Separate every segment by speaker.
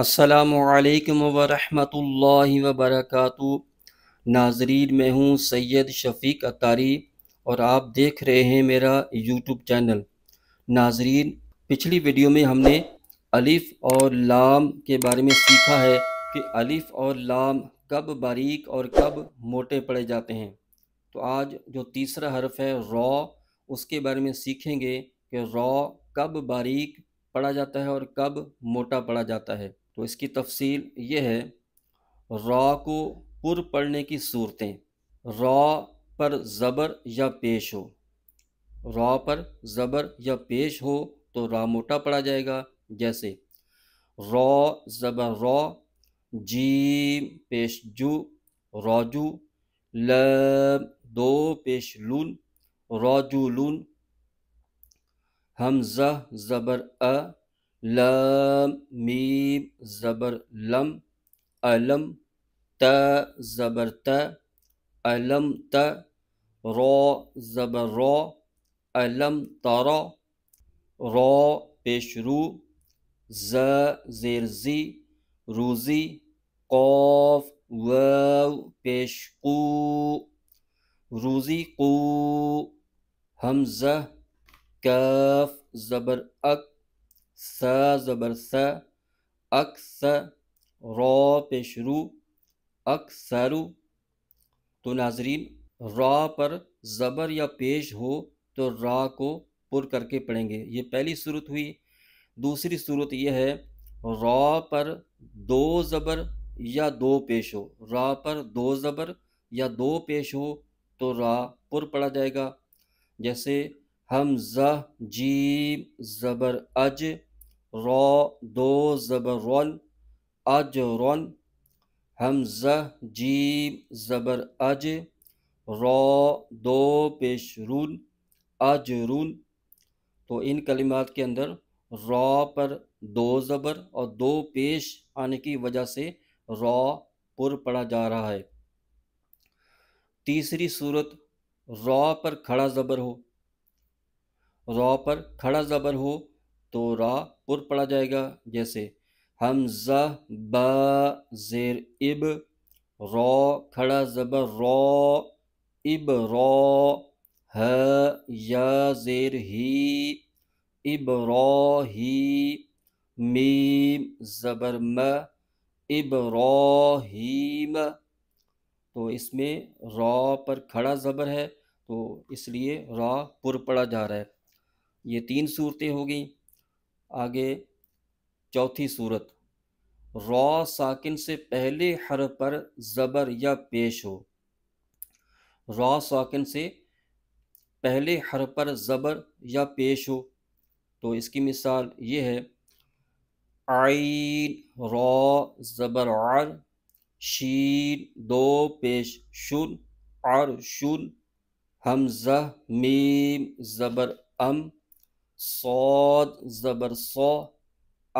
Speaker 1: असलकम वरहमल वबरक नाजरीन मैं हूँ सैयद शफीक अतारी और आप देख रहे हैं मेरा यूट्यूब चैनल नाजरीन पिछली वीडियो में हमने अलिफ़ और लाम के बारे में सीखा है कि अलिफ़ और लाम कब बारीक और कब मोटे पड़े जाते हैं तो आज जो तीसरा हर्फ है रॉ उसके बारे में सीखेंगे कि रॉ कब बारीक पढ़ा जाता है और कब मोटा पड़ा जाता है तो इसकी तफसील ये है रॉ को पुर पढ़ने की सूरतें रॉ पर ज़बर या पेश हो रॉ पर ज़बर या पेश हो तो रॉ मोटा पढ़ा जाएगा जैसे रॉ ज़बर रॉ जी पेश जू रॉजू ल दो पेश लून रॉजू लून हमज़ा ज़बर अ لام ميم زبر لم ألم تا زبر تا ألم تا را زبر را ألم ترى را پیش رو ز زیر زی روزی قاف واو پیش قو روزی قو همزه كاف زبر أك स ज़बर स अक्स रो पे शुरू अक्सरु तो नाजरीन रॉ पर ज़बर या पेश हो तो रा को पुर करके पढ़ेंगे ये पहली सूरत हुई दूसरी सूरत यह है रॉ पर दो ज़बर या दो पेश हो रॉ पर दो ज़बर या दो पेश हो तो रा पुर पढ़ा जाएगा जैसे हम जह ज़बर अज रो दो ज़बर रोन अज रल हम जीम ज़बर अज रो दो पेश रून अज रून तो इन कलिमात के अंदर रो पर दो ज़बर और दो पेश आने की वजह से रो पुर पड़ा जा रहा है तीसरी सूरत रो पर खड़ा ज़बर हो रॉ पर खड़ा ज़बर हो तो रा पुर पढ़ा जाएगा जैसे हमजा ब जेर इब रॉ खड़ा ज़बर रो इब रो ह या जेर ही इब रो ही मीम ज़बर म इब रॉ हीम तो इसमें रॉ पर खड़ा ज़बर है तो इसलिए रा पुर पढ़ा जा रहा है ये तीन सूरतें हो गई आगे चौथी सूरत रॉ साकिन से पहले हर पर ज़बर या पेश हो रॉ साकिन से पहले हर पर ज़बर या पेश हो तो इसकी मिसाल ये है आइन रॉ ज़बर आर शीन दो पेश शुन और शुन हमज़ा मीम ज़बर अम सौद ज़बर सौ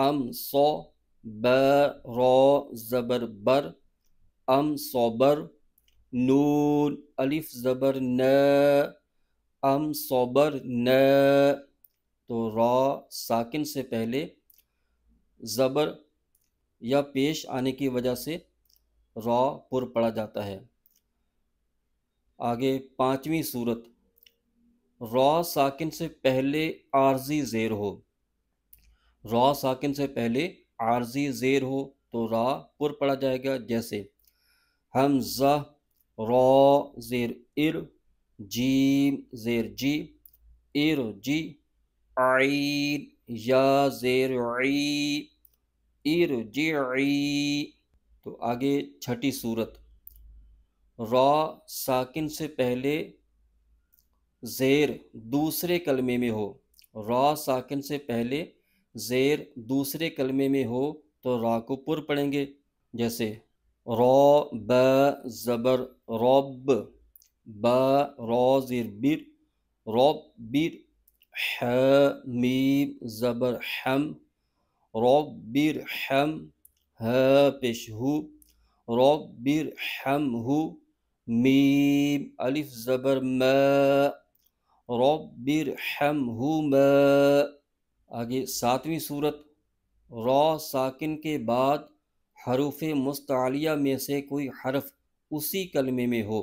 Speaker 1: अम सौ बर रौ ज़बर बर अम सोबर नून अलिफ ज़बर न अम सौबर न तो रॉ साकिन से पहले ज़बर या पेश आने की वजह से रॉ पुर पड़ा जाता है आगे पांचवी सूरत रॉ साकिन से पहले आरजी ज़ेर हो रॉ साकिन से पहले आरजी ज़ेर हो तो रा पुर पढ़ा जाएगा जैसे हमजा रॉ ज़ेर इर जी ज़ेर जी इर जी आई या ज़ेर आई इर जी आई तो आगे छठी सूरत रॉ साकिन से पहले ज़ेर दूसरे कलमे में हो रॉ साकिन से पहले ज़ेर दूसरे कलमे में हो तो रा को पुर पढ़ेंगे जैसे रॉ ब ज़बर रॉब ब रॉ ज़िर बिर रॉब बिर ह मीम ज़बर हम रॉब बिर हम ह पेश हु रॉब बिर हम हु मीम अलिफ ज़बर म रबिर आगे सातवीं सूरत रॉ साकिन के बाद हरूफ मुस्तालिया में से कोई हरफ उसी कलमे में हो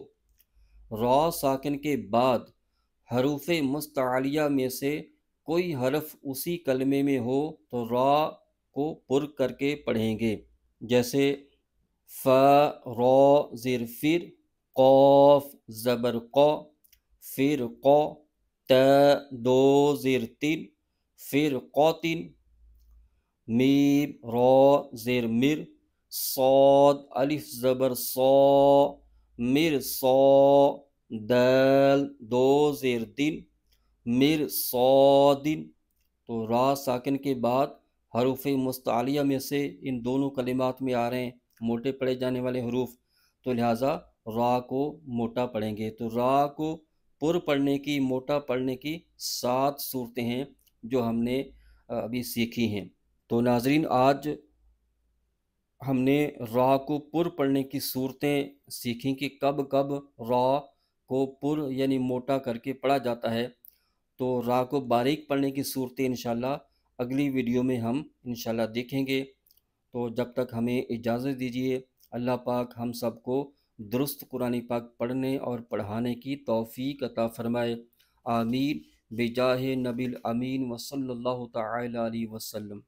Speaker 1: रॉ साकिन के बाद हरूफ मुस्तालिया में से कोई हरफ उसी कलमे में हो तो रॉ को पुर करके पढ़ेंगे जैसे फ रो ज़िर फिर कौफ ज़बर कौ फिर कौ त दो फिर कौतिन मीम रो ज़िर मिर सौद अलिफ ज़बर सौ मिर सौ दल दो ज़ेर दिन मिर सौ दिन तो रा साकिन के बाद हरूफ मुस्तालिया में से इन दोनों कलिमात में आ रहे हैं मोटे पड़े जाने वाले हरूफ तो लिहाजा रा को मोटा पढ़ेंगे तो रा को पुर पढ़ने की मोटा पढ़ने की सात सूरतें हैं जो हमने अभी सीखी हैं तो नाजरीन आज हमने रा को पुर पढ़ने की सूरतें सीखी कि कब कब रा को पुर यानी मोटा करके पढ़ा जाता है तो रा को बारीक पढ़ने की सूरतें इनशाला अगली वीडियो में हम इनशाला देखेंगे तो जब तक हमें इजाज़त दीजिए अल्लाह पाक हम सबको दुरुस्त कुरान पाक पढ़ने और पढ़ाने की तोफ़ी अता फ़रमाए आमीन बेजाह नबील अमीन वसल्ला वसल्लम